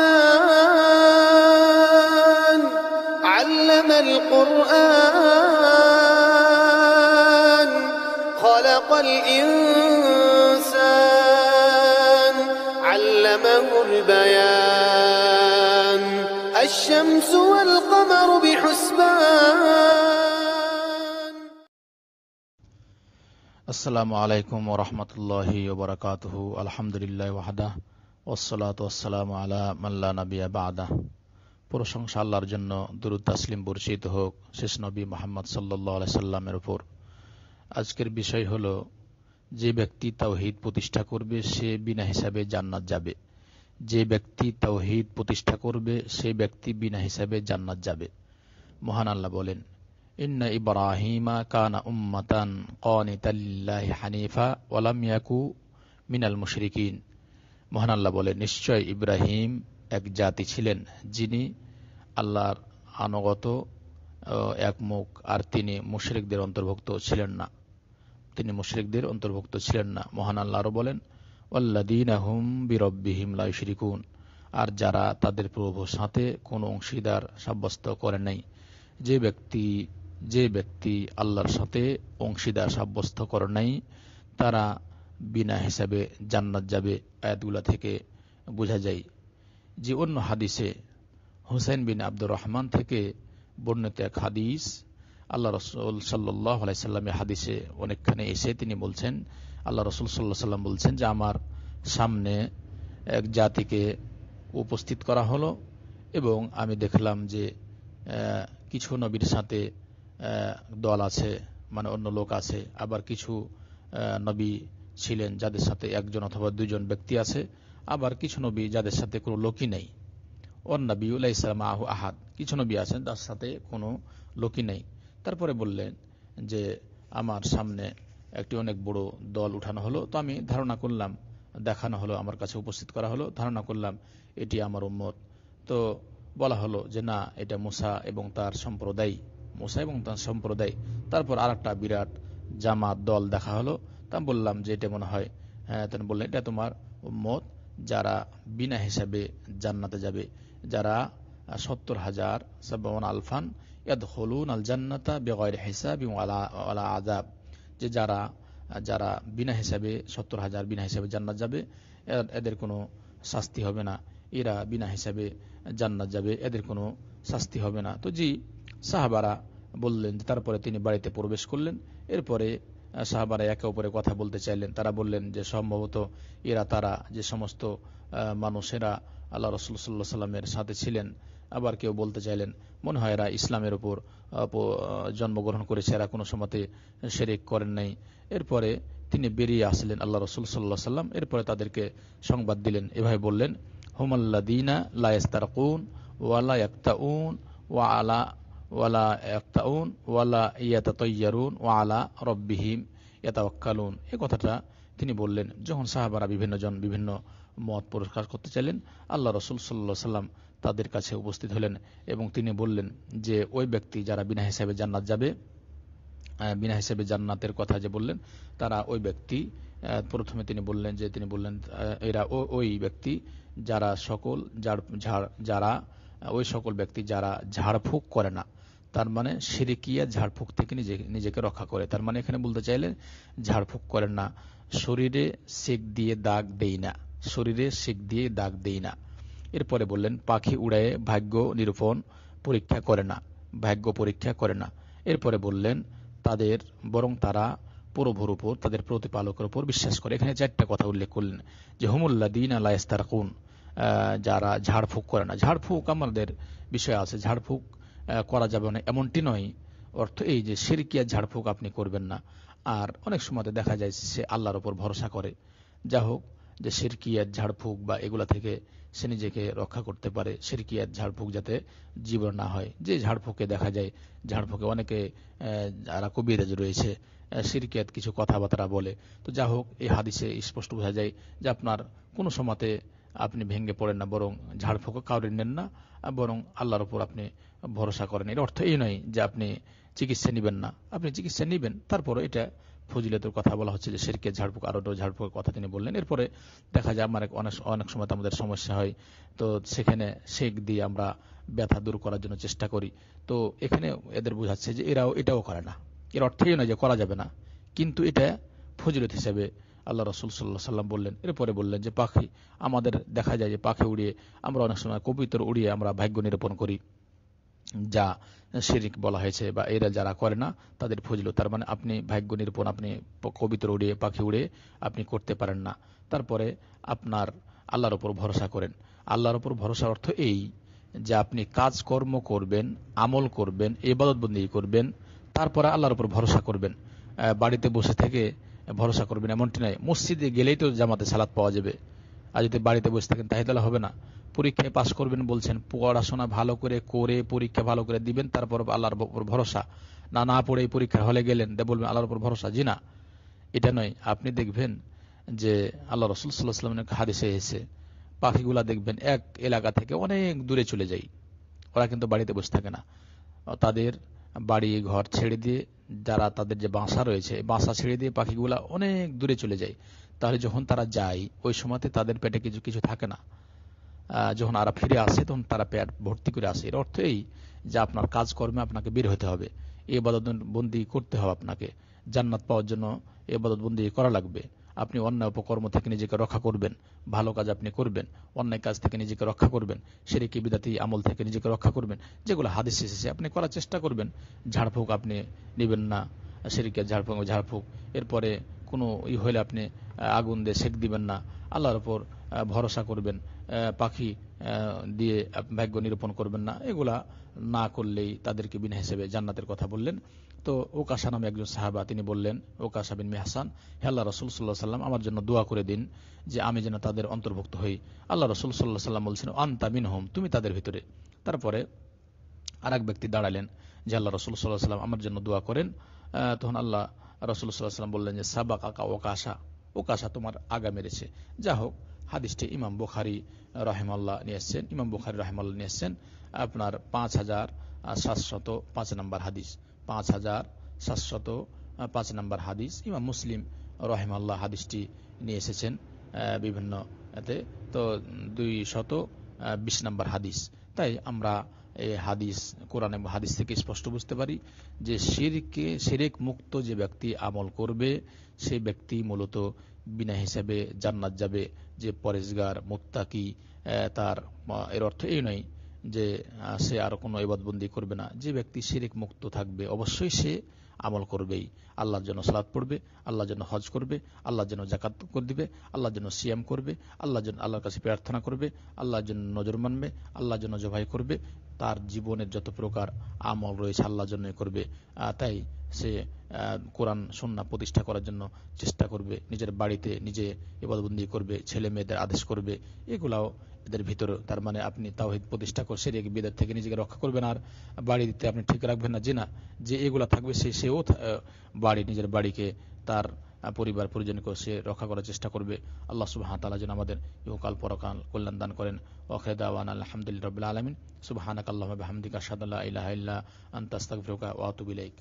الرحمن علم القرآن خلق الإنسان علمه البيان الشمس والقمر بحسبان السلام عليكم ورحمة الله وبركاته الحمد لله وحده ওসলাতাম আলা মাল্লা নবিয়া বাদা প্রশংসা আল্লাহর জন্য দুরুদ তাসলিম বর্ষিত হোক শেষ নবী মোহাম্মদ সাল্লা সাল্লামের ওপর আজকের বিষয় হল যে ব্যক্তি তাওহিদ প্রতিষ্ঠা করবে সে বিনা হিসাবে জান্নাত যাবে যে ব্যক্তি তাওহিদ প্রতিষ্ঠা করবে সে ব্যক্তি বিনা হিসাবে জান্নাত যাবে মহান আল্লাহ বলেন ইন্না ইব্রাহিমা কানা উম্মাতান কনিতাল্লাহি হানিফা ওয়ালাম ইয়াকু মিনাল মুশরিকিন মহান আল্লাহ বলে নিশ্চয় ইব্রাহিম এক জাতি ছিলেন যিনি আল্লাহর আনুগত মুখ আর তিনি মুশরিকদের অন্তর্ভুক্ত ছিলেন না তিনি মুশরিকদের অন্তর্ভুক্ত ছিলেন না মহান আল্লাহ আরও বলেন আল্লাদিন আহম বিরব্বিহিম লাইশরিকুন আর যারা তাদের প্রভু সাথে কোনো অংশীদার সাব্যস্ত করে নাই যে ব্যক্তি যে ব্যক্তি আল্লাহর সাথে অংশীদার সাব্যস্ত করে নাই তারা বিনা হিসাবে জান্নাত যাবে আয়াতগুলা থেকে বোঝা যায় যে অন্য হাদিসে হুসাইন বিন আব্দুর রহমান থেকে বর্ণিত এক হাদিস আল্লাহ রসুল সাল্লাহ আলাইসাল্লামের হাদিসে অনেকখানে এসে তিনি বলছেন আল্লাহ রসুল সাল্লাহ সাল্লাম বলছেন যে আমার সামনে এক জাতিকে উপস্থিত করা হলো এবং আমি দেখলাম যে কিছু নবীর সাথে দল আছে মানে অন্য লোক আছে আবার কিছু নবী ছিলেন যাদের সাথে একজন অথবা দুজন ব্যক্তি আছে আবার কিছু নবী যাদের সাথে কোনো লোকই নেই অন্নবী উল্লাহ ইসলাম আহ আহাদ কিছু নবী আছেন তার সাথে কোনো লোকই নেই তারপরে বললেন যে আমার সামনে একটি অনেক বড় দল উঠানো হলো তো আমি ধারণা করলাম দেখানো হলো আমার কাছে উপস্থিত করা হলো ধারণা করলাম এটি আমার উম্মত তো বলা হলো যে না এটা মুসা এবং তার সম্প্রদায় মুসা এবং তার সম্প্রদায় তারপর আর বিরাট জামাত দল দেখা হলো তা বললাম যে এটা মনে হয় হ্যাঁ বললেন এটা তোমার মত যারা বিনা হিসাবে জান্নাতে যাবে যারা সত্তর হাজার আলফান ইয়াদ হলুন আল জান্নাতা বেগয়ের হিসাব এবং আলা আলা আদাব যে যারা যারা বিনা হিসাবে সত্তর হাজার বিনা হিসাবে জান্নাত যাবে এদের কোনো শাস্তি হবে না এরা বিনা হিসাবে জান্নাত যাবে এদের কোনো শাস্তি হবে না তো জি সাহাবারা বললেন তারপরে তিনি বাড়িতে প্রবেশ করলেন এরপরে সাহাবারা একে অপরে কথা বলতে চাইলেন তারা বললেন যে সম্ভবত এরা তারা যে সমস্ত মানুষেরা আল্লাহ রসুল সাল্লাহ সাল্লামের সাথে ছিলেন আবার কেউ বলতে চাইলেন মনে হয় এরা ইসলামের উপর জন্মগ্রহণ করেছে এরা কোনো সময়তে শেরেক করেন নাই এরপরে তিনি বেরিয়ে আসলেন আল্লাহ রসুল সাল্লাহ সাল্লাম এরপরে তাদেরকে সংবাদ দিলেন এভাবে বললেন হোমাল্লা দিনা কুন ওয়ালা উন ওয়া আলা ওয়ালা ইয়াফতাউন ওয়ালা ইয়াতাতয়ারুন ও আলা রব্বিহিম ইয়াতাওয়াক্কালুন এ কথাটা তিনি বললেন যখন সাহাবারা বিভিন্ন জন বিভিন্ন মত পুরস্কার করতে চাইলেন আল্লাহ রসুল সাল্লা সাল্লাম তাদের কাছে উপস্থিত হলেন এবং তিনি বললেন যে ওই ব্যক্তি যারা বিনা হিসাবে জান্নাত যাবে বিনা হিসাবে জান্নাতের কথা যে বললেন তারা ওই ব্যক্তি প্রথমে তিনি বললেন যে তিনি বললেন এরা ওই ব্যক্তি যারা সকল যারা ওই সকল ব্যক্তি যারা ঝাড়ফুঁক করে না তার মানে সিরিকিয়া ঝাড়ফুঁক থেকে নিজেকে নিজেকে রক্ষা করে তার মানে এখানে বলতে চাইলেন ঝাড়ফুঁক করেন না শরীরে সেক দিয়ে দাগ দেই না শরীরে সেক দিয়ে দাগ দেই না এরপরে বললেন পাখি উড়ায়ে ভাগ্য নিরূপণ পরীক্ষা করে না ভাগ্য পরীক্ষা করে না এরপরে বললেন তাদের বরং তারা প্রভুর উপর তাদের প্রতিপালকের উপর বিশ্বাস করে এখানে চারটা কথা উল্লেখ করলেন যে হুমুল্লা দিন আল্লাহ কোন যারা ঝাড়ফুঁক করে না ঝাড়ফুঁক আমাদের বিষয় আছে ঝাড়ফুঁক করা যাবে না এমনটি নয় অর্থ এই যে সিরকিয়া ঝাড়ফুঁক আপনি করবেন না আর অনেক সময়তে দেখা যায় সে আল্লাহর ওপর ভরসা করে যা হোক যে সিরকিয়াত ঝাড়ফুঁক বা এগুলা থেকে সে নিজেকে রক্ষা করতে পারে সিরকিয়াত ঝাড়ফুঁক যাতে জীবন না হয় যে ঝাড়ফুঁকে দেখা যায় ঝাড়ফুঁকে অনেকে যারা কবিরাজ রয়েছে সিরকিয়াত কিছু কথাবার্তা বলে তো যা হোক এই হাদিসে স্পষ্ট বোঝা যায় যে আপনার কোনো সময়তে আপনি ভেঙে পড়েন না বরং ঝাড়ফুঁকো কাউরে নেন না বরং আল্লাহর উপর আপনি ভরসা করেন এর অর্থ এই নয় যে আপনি চিকিৎসা নেবেন না আপনি চিকিৎসা নেবেন তারপরে এটা ফজিলতের কথা বলা হচ্ছে যে সেরকে ঝাড়ফুঁক আরো ঝাড়ফুঁকের কথা তিনি বললেন এরপরে দেখা যায় আমার অনেক অনেক সময় আমাদের সমস্যা হয় তো সেখানে শেখ দিয়ে আমরা ব্যথা দূর করার জন্য চেষ্টা করি তো এখানে এদের বোঝাচ্ছে যে এরাও এটাও করে না এর এই নয় যে করা যাবে না কিন্তু এটা ফজিলত হিসেবে আল্লাহ রসুল সাল্লাহ সাল্লাম বললেন এরপরে বললেন যে পাখি আমাদের দেখা যায় যে পাখি উড়িয়ে আমরা অনেক সময় কবিতর উড়িয়ে আমরা ভাগ্য নিরূপণ করি যা শিরিক বলা হয়েছে বা এরা যারা করে না তাদের ফজল তার মানে আপনি ভাগ্য নিরূপণ আপনি কবিতর উড়িয়ে পাখি উড়িয়ে আপনি করতে পারেন না তারপরে আপনার আল্লাহর ওপর ভরসা করেন আল্লাহর ওপর ভরসার অর্থ এই যে আপনি কাজকর্ম করবেন আমল করবেন এবাদতবন্দি করবেন তারপরে আল্লাহর উপর ভরসা করবেন বাড়িতে বসে থেকে ভরসা করবেন এমনটি নয় মসজিদে গেলেই তো জামাতে সালাদ পাওয়া যাবে আর যদি বাড়িতে বসে থাকেন তাই তাহলে হবে না পরীক্ষায় পাশ করবেন বলছেন পড়াশোনা ভালো করে করে পরীক্ষা ভালো করে দিবেন তারপর আল্লাহর উপর ভরসা না না পড়ে পরীক্ষার হলে গেলেন বলবেন আল্লাহর উপর ভরসা জি না এটা নয় আপনি দেখবেন যে আল্লাহ রসুল সাল্লাহ সাল্লামের হাদিসে এসে পাখিগুলা দেখবেন এক এলাকা থেকে অনেক দূরে চলে যায় ওরা কিন্তু বাড়িতে বসে থাকে না তাদের বাড়ি ঘর ছেড়ে দিয়ে যারা তাদের যে বাসা রয়েছে বাসা ছেড়ে দিয়ে পাখিগুলা অনেক দূরে চলে যায় তাহলে যখন তারা যায় ওই সময়তে তাদের পেটে কিছু কিছু থাকে না যখন আরা ফিরে আসে তখন তারা পেট ভর্তি করে আসে এর অর্থ এই যে আপনার কাজকর্মে আপনাকে বের হতে হবে এ বদতবন্দি করতে হবে আপনাকে জান্নাত পাওয়ার জন্য এ বদতবন্দি করা লাগবে আপনি অন্যায় উপকর্ম থেকে নিজেকে রক্ষা করবেন ভালো কাজ আপনি করবেন অন্যায় কাজ থেকে নিজেকে রক্ষা করবেন সেরেকি বিদাতি আমল থেকে নিজেকে রক্ষা করবেন যেগুলো হাদিস এসেছে আপনি করার চেষ্টা করবেন ঝাড়ফুঁক আপনি নেবেন না সেরিকের ঝাড়ফুঁক ঝাড়ফুঁক এরপরে কোনো ই হলে আপনি আগুন দিয়ে সেঁক দিবেন না আল্লাহর ওপর ভরসা করবেন পাখি দিয়ে ভাগ্য নিরূপণ করবেন না এগুলা না করলেই তাদেরকে বিনা হিসেবে জান্নাতের কথা বললেন তো ওকাশা নামে একজন সাহাবা তিনি বললেন ওকাশা বিন মেহাসান হে আল্লাহ রসুল সাল্লাহ সাল্লাম আমার জন্য দোয়া করে দিন যে আমি যেন তাদের অন্তর্ভুক্ত হই আল্লাহ রসুল সাল্লাহ সাল্লাম বলছেন আন্তা তামিন হোম তুমি তাদের ভিতরে তারপরে আর ব্যক্তি দাঁড়ালেন যে আল্লাহ রসুল সাল্লাহ সাল্লাম আমার জন্য দোয়া করেন তখন আল্লাহ রসুল সাল্লাহ সাল্লাম বললেন যে সাবা কাকা ওকাশা ওকাশা তোমার আগা মেরেছে যা হোক হাদিসটি ইমাম বুখারি রাহেমাল্লাহ নিয়ে এসছেন ইমাম বুখারি রাহেমাল্লাহ নিয়ে এসছেন আপনার পাঁচ হাজার সাতশত পাঁচ নম্বর হাদিস পাঁচ হাজার সাতশত পাঁচ নম্বর হাদিস ইমাম মুসলিম রহেমাল্লাহ হাদিসটি নিয়ে এসেছেন বিভিন্ন এতে তো দুই শত বিশ নম্বর হাদিস তাই আমরা হাদিস কোরআনে হাদিস থেকে স্পষ্ট বুঝতে পারি যে শিরকে শিরেক মুক্ত যে ব্যক্তি আমল করবে সেই ব্যক্তি মূলত বিনা হিসাবে জান্নাত যাবে যে পরেশগার মোত্তাকি তার এর অর্থ এই নয় যে সে আর কোনো এবাদবন্দি করবে না যে ব্যক্তি শিরিক মুক্ত থাকবে অবশ্যই সে আমল করবেই আল্লাহর জন্য সালাদ পড়বে আল্লাহর জন্য হজ করবে আল্লাহর জন্য জাকাত করে দিবে আল্লাহর জন্য সিএম করবে আল্লাহর জন্য আল্লাহর কাছে প্রার্থনা করবে আল্লাহর জন্য নজর মানবে আল্লাহর জন্য জবাই করবে তার জীবনের যত প্রকার আমল রয়েছে আল্লাহর জন্য করবে তাই সে কোরআন সন্না প্রতিষ্ঠা করার জন্য চেষ্টা করবে নিজের বাড়িতে নিজে এবাদবন্দি করবে ছেলে মেয়েদের আদেশ করবে এগুলাও এদের ভিতরে তার মানে আপনি তাওহিদ প্রতিষ্ঠা করছে এক বিদের থেকে নিজেকে রক্ষা করবেন আর বাড়ি দিতে আপনি ঠিক রাখবেন না যে না যে এগুলা থাকবে সে সেও বাড়ি নিজের বাড়িকে তার পরিবার পরিজনকে সে রক্ষা করার চেষ্টা করবে আল্লাহ সুবাহ তালা যেন আমাদের ইহকাল পরকাল কল্যাণ দান করেন ওখেদাওয়ান আলহামদুলিল্লাহ রবিল আলমিন সুবাহানাক আল্লাহ হামদিকা সাদাল্লাহ ইহ আন্তাস্তাক ফিরুকা ওয়াতুবিলাইক